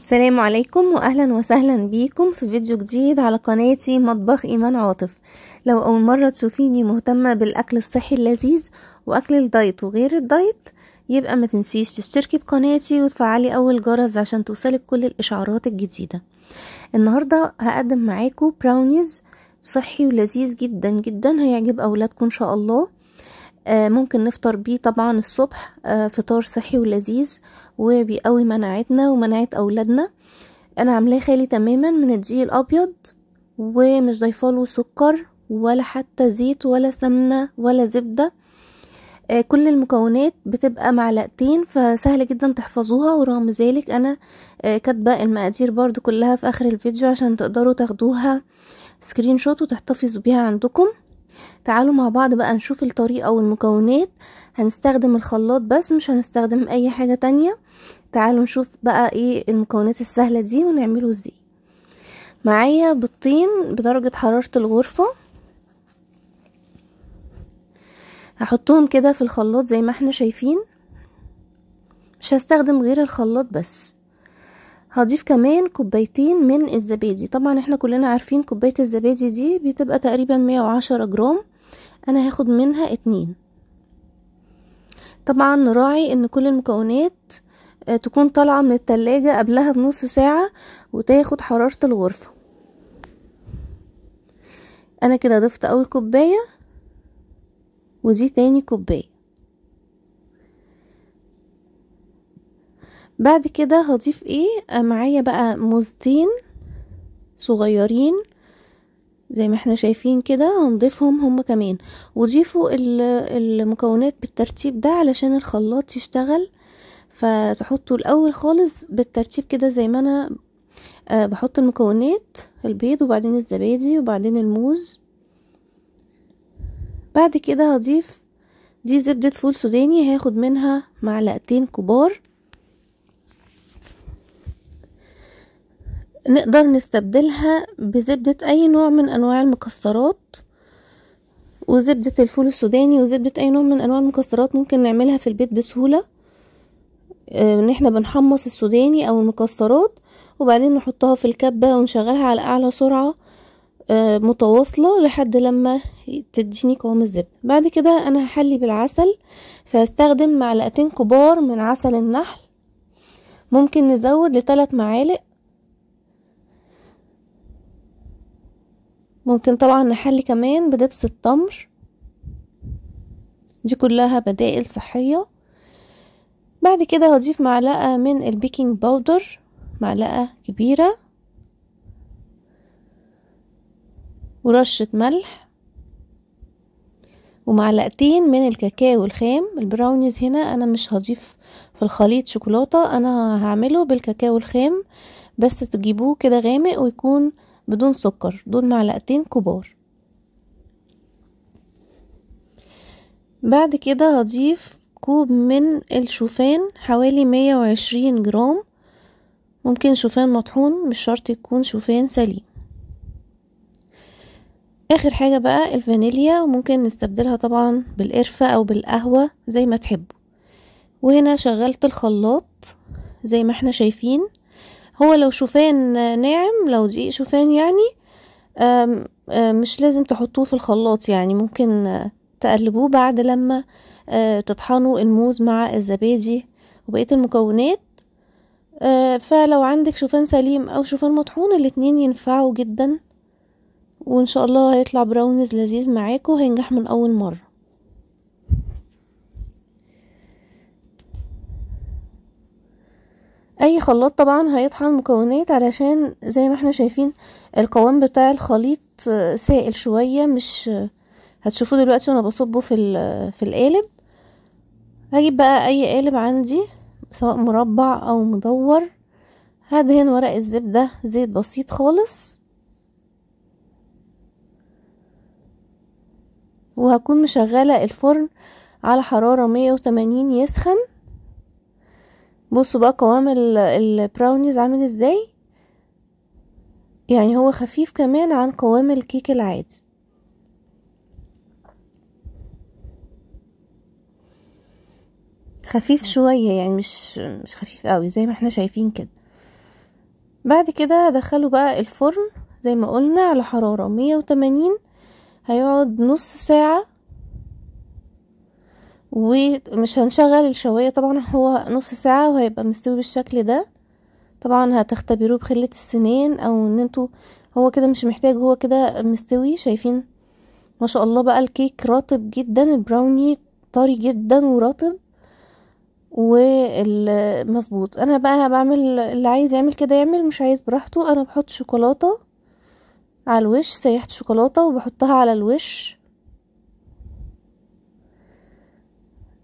السلام عليكم واهلا وسهلا بيكم في فيديو جديد على قناتي مطبخ ايمان عاطف لو اول مره تشوفيني مهتمه بالاكل الصحي اللذيذ واكل الدايت وغير الدايت يبقى ما تنسيش تشتركي بقناتي وتفعلي اول جرس عشان توصلك كل الاشعارات الجديده النهارده هقدم معاكم براونيز صحي ولذيذ جدا جدا هيعجب اولادكم ان شاء الله آه، ممكن نفطر بيه طبعا الصبح آه، فطار صحي ولذيذ وبيقوي مناعتنا ومناعة أولادنا أنا عاملاه خالي تماما من الدقيق الأبيض ومش ضايفاله سكر ولا حتى زيت ولا سمنة ولا زبدة آه، كل المكونات بتبقى معلقتين فسهل جدا تحفظوها ورغم ذلك انا كاتبه المقادير برضو كلها في اخر الفيديو عشان تقدروا تاخدوها سكرين شوت وتحتفظوا بيها عندكم تعالوا مع بعض بقى نشوف الطريقة والمكونات هنستخدم الخلاط بس مش هنستخدم اي حاجة تانية تعالوا نشوف بقى ايه المكونات السهلة دي ونعمله ازاي معايا بطين بدرجة حرارة الغرفة هحطهم كده في الخلاط زي ما احنا شايفين مش هستخدم غير الخلاط بس هضيف كمان كوبايتين من الزبادي طبعا احنا كلنا عارفين كوباية الزبادي دي بتبقى تقريبا 110 جرام انا هاخد منها اتنين طبعا نراعي ان كل المكونات آه، تكون طالعة من التلاجة قبلها بنص ساعة وتاخد حرارة الغرفة انا كده ضفت اول كوباية ودي تاني كوباية بعد كده هضيف ايه آه، معايا بقى موزتين صغيرين زي ما احنا شايفين كده هنضيفهم هم كمان وضيفوا المكونات بالترتيب ده علشان الخلاط يشتغل فتحطوا الاول خالص بالترتيب كده زي ما انا آه، بحط المكونات البيض وبعدين الزبادي وبعدين الموز بعد كده هضيف دي زبدة فول سوداني هاخد منها معلقتين كبار نقدر نستبدلها بزبدة أي نوع من أنواع المكسرات وزبدة الفول السوداني وزبدة أي نوع من أنواع المكسرات ممكن نعملها في البيت بسهولة آه، ان احنا بنحمص السوداني او المكسرات وبعدين نحطها في الكبة ونشغلها على اعلى سرعة آه، متواصلة لحد لما تديني قوام الزبدة بعد كده انا هحلي بالعسل فهستخدم معلقتين كبار من عسل النحل ممكن نزود لثلاث معالق ممكن طبعا نحل كمان بدبس التمر دي كلها بدائل صحية بعد كده هضيف معلقة من البيكنج باودر معلقة كبيرة ورشة ملح ومعلقتين من الكاكاو الخام البراونيز هنا انا مش هضيف في الخليط شوكولاتة انا هعمله بالكاكاو الخام بس تجيبوه كده غامق ويكون بدون سكر دول معلقتين كبار بعد كده هضيف كوب من الشوفان حوالي مية وعشرين جرام ممكن شوفان مطحون مش شرط يكون شوفان سليم اخر حاجة بقى الفانيليا وممكن نستبدلها طبعا بالقرفة او بالقهوة زي ما تحبوا وهنا شغلت الخلاط زي ما احنا شايفين هو لو شوفان ناعم لو دقيق شوفان يعني آه، مش لازم تحطوه في الخلاط يعني ممكن تقلبوه بعد لما آه، تطحنوا الموز مع الزبادي وبقية المكونات آه، فلو عندك شوفان سليم او شوفان مطحون الاتنين ينفعوا جدا وان شاء الله هيطلع براونز لذيذ معاكم هينجح من اول مره اي خلاط طبعا هيطحن مكونات علشان زي ما احنا شايفين القوام بتاع الخليط آه، سائل شوية مش آه، هتشوفوه دلوقتي وانا بصبه في, في القالب هجيب بقى اي قالب عندي سواء مربع او مدور هدهن ورق الزبدة زيت بسيط خالص وهكون مشغلة الفرن على حرارة مية وتمانين يسخن بصوا بقى قوام البراونيز عامل ازاي يعني هو خفيف كمان عن قوام الكيك العادي خفيف شوية يعني مش مش خفيف قوي زي ما احنا شايفين كده بعد كده دخلوا بقى الفرن زي ما قلنا على حرارة مية وتمانين هيقعد نص ساعة ومش هنشغل الشواية طبعا هو نص ساعة وهيبقى مستوي بالشكل ده طبعا هتختبروه بخلة السنين او ان انتوا هو كده مش محتاج هو كده مستوي شايفين ما شاء الله بقى الكيك رطب جدا البراوني طري جدا ورطب والمظبوط انا بقى بعمل اللي عايز يعمل كده يعمل مش عايز براحته انا بحط شوكولاته على الوش سيحت شوكولاته وبحطها على الوش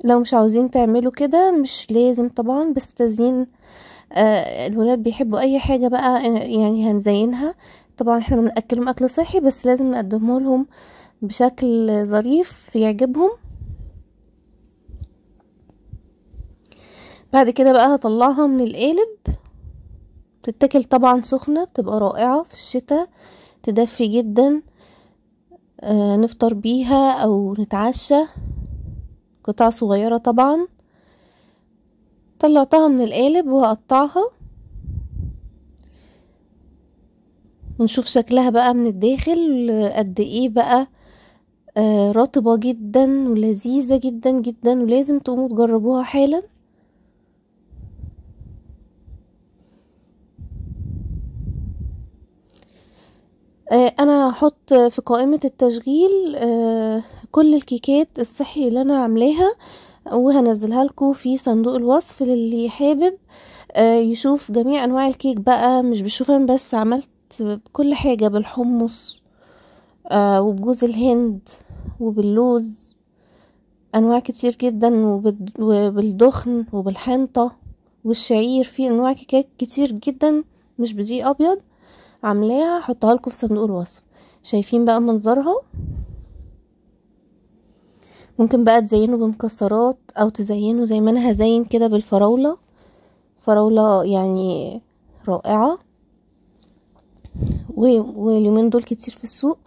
لو مش عاوزين تعملوا كده مش لازم طبعا بس تزيين آه الولاد بيحبوا اي حاجة بقى آه، يعني هنزينها طبعا احنا بنأكلهم اكل صحي بس لازم نقدمه لهم بشكل ظريف يعجبهم بعد كده بقى هطلعها من القالب بتتاكل طبعا سخنة بتبقى رائعة في الشتاء تدفي جدا آه نفطر بيها او نتعشى قطع صغيرة طبعا طلعتها من القالب وهقطعها ونشوف شكلها بقى من الداخل قد ايه بقى آه رطبة جدا ولذيذة جدا جدا ولازم تقوموا تجربوها حالا آه، انا هحط في قائمة التشغيل آه، كل الكيكات الصحي اللي انا عاملاها وهنزلها لكم في صندوق الوصف للي حابب آه، يشوف جميع انواع الكيك بقى مش بالشوفان بس عملت كل حاجة بالحمص وبجوز الهند وباللوز انواع كتير جدا وبالدخن وبالحنطة والشعير في انواع كيكات كتير جدا مش بدقيق ابيض عاملاها هحطها لكم في صندوق الوصف شايفين بقى منظرها ممكن بقى تزينه بمكسرات او تزينه زي ما انا هزين كده بالفراولة فراولة يعني رائعة واليومين دول كتير في السوق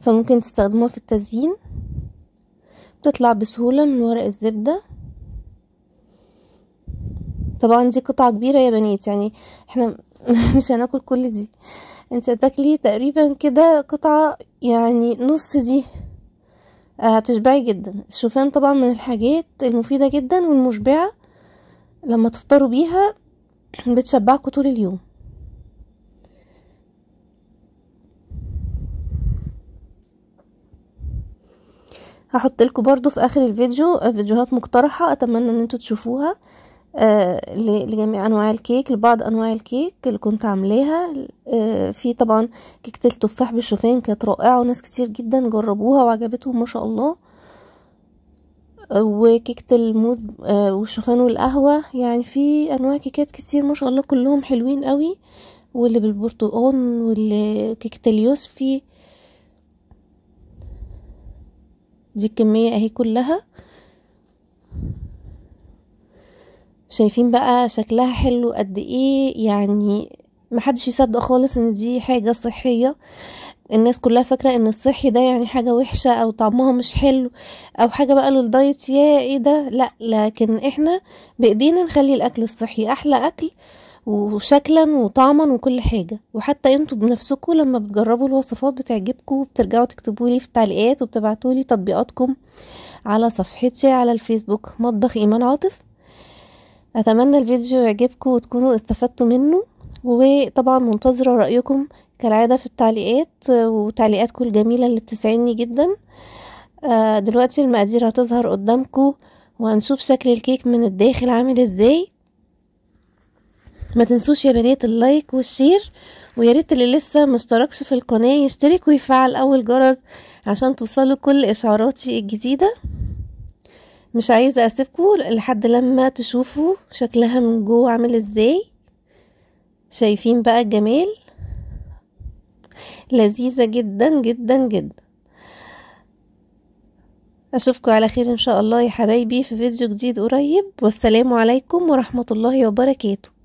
فممكن تستخدموها في التزيين بتطلع بسهولة من ورق الزبدة طبعا دي قطعة كبيرة يا بنات يعني احنا مش هناكل كل دي انت هتاكلي تقريبا كده قطعة يعني نص دي آه، هتشبعي جدا الشوفان طبعا من الحاجات المفيدة جدا والمشبعة لما تفطروا بيها بتشبعكوا طول اليوم هحط لكم برضو في اخر الفيديو آه، فيديوهات مقترحة اتمنى ان انتوا تشوفوها آه، لجميع انواع الكيك لبعض انواع الكيك اللي كنت عاملاها آه، في طبعا كيكه التفاح بالشوفان كانت رائعه وناس كتير جدا جربوها وعجبتهم ما شاء الله وكيكه الموز آه، والشوفان والقهوه يعني في انواع كيكات كتير ما شاء الله كلهم حلوين قوي واللي بالبرتقال واللي كيكه اليوسفي دي الكميه اهي كلها شايفين بقى شكلها حلو قد ايه يعني محدش يصدق خالص ان دي حاجة صحية الناس كلها فاكرة ان الصحي ده يعني حاجة وحشة او طعمها مش حلو او حاجة بقى للدايت يا ايه ده لا لكن احنا بايدينا نخلي الاكل الصحي احلى اكل وشكلا وطعما وكل حاجة وحتى انتوا بنفسكم لما بتجربوا الوصفات بتعجبكم بترجعوا تكتبوا لي في التعليقات وبتبعتوا لي تطبيقاتكم على صفحتي على الفيسبوك مطبخ ايمان عاطف اتمنى الفيديو يعجبكم وتكونوا استفدتوا منه وطبعا منتظرة رأيكم كالعادة في التعليقات وتعليقاتكم الجميلة اللي بتسعدني جدا آه، دلوقتي المقادير هتظهر قدامكم وهنشوف شكل الكيك من الداخل عامل ازاي ما تنسوش يا بنات اللايك والشير ويا ريت اللي لسه مشتركش في القناة يشترك ويفعل اول جرس عشان توصلوا كل اشعاراتي الجديدة مش عايزة اسيبكم لحد لما تشوفوا شكلها من جوه عامل ازاي شايفين بقى الجمال لذيذة جدا جدا جدا اشوفكم على خير ان شاء الله يا حبايبي في فيديو جديد قريب والسلام عليكم ورحمة الله وبركاته